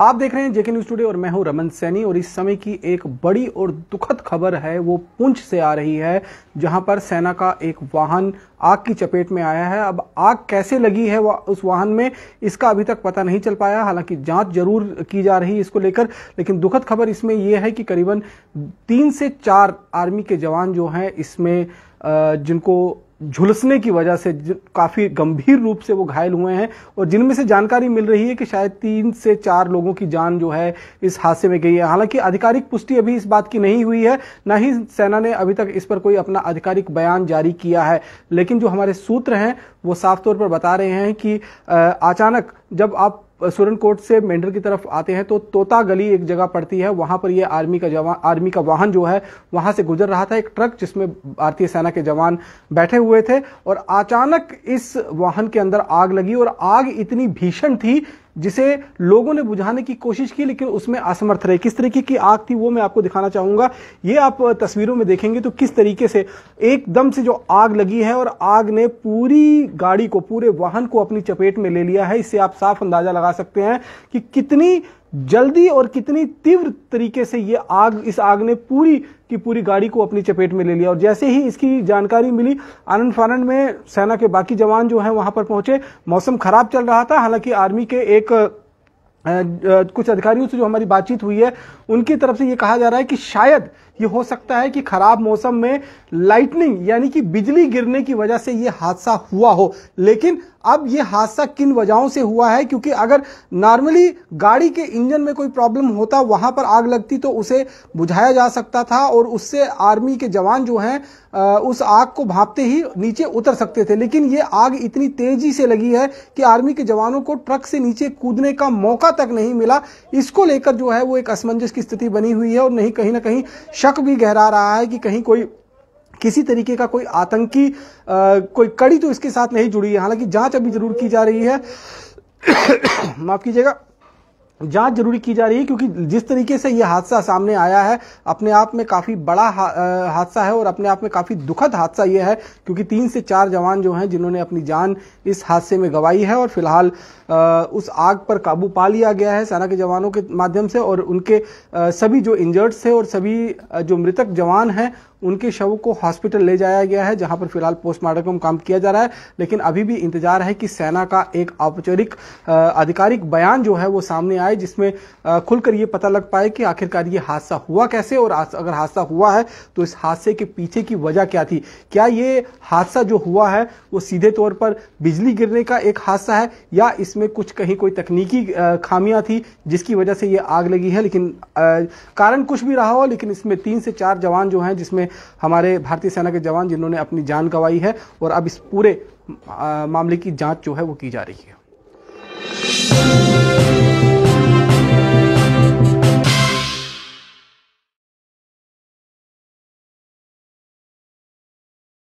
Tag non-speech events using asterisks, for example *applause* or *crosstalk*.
आप देख रहे हैं जेके न्यूज टूडे और मैं हूं रमन सैनी और इस समय की एक बड़ी और दुखद खबर है वो पुंछ से आ रही है जहां पर सेना का एक वाहन आग की चपेट में आया है अब आग कैसे लगी है वा, उस वाहन में इसका अभी तक पता नहीं चल पाया हालांकि जांच जरूर की जा रही है इसको लेकर लेकिन दुखद खबर इसमें यह है कि करीबन तीन से चार आर्मी के जवान जो है इसमें जिनको झुलसने की वजह से काफ़ी गंभीर रूप से वो घायल हुए हैं और जिनमें से जानकारी मिल रही है कि शायद तीन से चार लोगों की जान जो है इस हादसे में गई है हालांकि आधिकारिक पुष्टि अभी इस बात की नहीं हुई है न ही सेना ने अभी तक इस पर कोई अपना आधिकारिक बयान जारी किया है लेकिन जो हमारे सूत्र हैं वो साफ तौर पर बता रहे हैं कि अचानक जब आप सुरन कोट से मेंढर की तरफ आते हैं तो तोता गली एक जगह पड़ती है वहां पर ये आर्मी का जवान आर्मी का वाहन जो है वहां से गुजर रहा था एक ट्रक जिसमें भारतीय सेना के जवान बैठे हुए थे और अचानक इस वाहन के अंदर आग लगी और आग इतनी भीषण थी जिसे लोगों ने बुझाने की कोशिश की लेकिन उसमें असमर्थ रहे किस तरीके की आग थी वो मैं आपको दिखाना चाहूंगा ये आप तस्वीरों में देखेंगे तो किस तरीके से एकदम से जो आग लगी है और आग ने पूरी गाड़ी को पूरे वाहन को अपनी चपेट में ले लिया है इससे आप साफ अंदाजा लगा सकते हैं कि कितनी जल्दी और कितनी तीव्र तरीके से ये आग इस आग ने पूरी की पूरी गाड़ी को अपनी चपेट में ले लिया और जैसे ही इसकी जानकारी मिली आनंद फानंद में सेना के बाकी जवान जो हैं वहां पर पहुंचे मौसम खराब चल रहा था हालांकि आर्मी के एक कुछ अधिकारियों से जो हमारी बातचीत हुई है उनकी तरफ से ये कहा जा रहा है कि शायद ये हो सकता है कि खराब मौसम में लाइटनिंग यानी कि बिजली गिरने की वजह से ये हादसा हुआ हो लेकिन अब ये हादसा किन वजहों से हुआ है क्योंकि अगर नॉर्मली गाड़ी के इंजन में कोई प्रॉब्लम होता वहाँ पर आग लगती तो उसे बुझाया जा सकता था और उससे आर्मी के जवान जो हैं उस आग को भापते ही नीचे उतर सकते थे लेकिन ये आग इतनी तेजी से लगी है कि आर्मी के जवानों को ट्रक से नीचे कूदने का मौका तक नहीं मिला इसको लेकर जो है वो एक असमंजस की स्थिति बनी हुई है और नहीं कहीं ना कहीं शक शक भी गहरा रहा है कि कहीं कोई किसी तरीके का कोई आतंकी आ, कोई कड़ी तो इसके साथ नहीं जुड़ी है हालांकि जांच अभी जरूर की जा रही है *coughs* माफ कीजिएगा जांच जरूरी की जा रही है क्योंकि जिस तरीके से यह हादसा सामने आया है अपने आप में काफ़ी बड़ा हादसा है और अपने आप में काफ़ी दुखद हादसा यह है क्योंकि तीन से चार जवान जो हैं जिन्होंने अपनी जान इस हादसे में गंवाई है और फिलहाल उस आग पर काबू पा लिया गया है सेना के जवानों के माध्यम से और उनके सभी जो इंजर्ड्स थे और सभी जो मृतक जवान हैं उनके शव को हॉस्पिटल ले जाया गया है जहां पर फिलहाल पोस्टमार्टम काम किया जा रहा है लेकिन अभी भी इंतजार है कि सेना का एक औपचारिक आधिकारिक बयान जो है वो सामने आए पाए जिसमें खुलकर ये पता लग पाए कि आखिरकार ये हादसा हुआ कैसे और अगर हादसा हुआ है तो इस हादसे के पीछे की वजह क्या थी क्या ये हादसा जो हुआ है वो सीधे तौर पर बिजली गिरने का एक हादसा है या इसमें कुछ कहीं कोई तकनीकी खामियां थी जिसकी वजह से ये आग लगी है लेकिन कारण कुछ भी रहा हो लेकिन इसमें तीन से चार जवान जो हैं जिसमें हमारे भारतीय सेना के जवान जिन्होंने अपनी जान गंवाई है और अब इस पूरे मामले की जांच जो है वो की जा रही है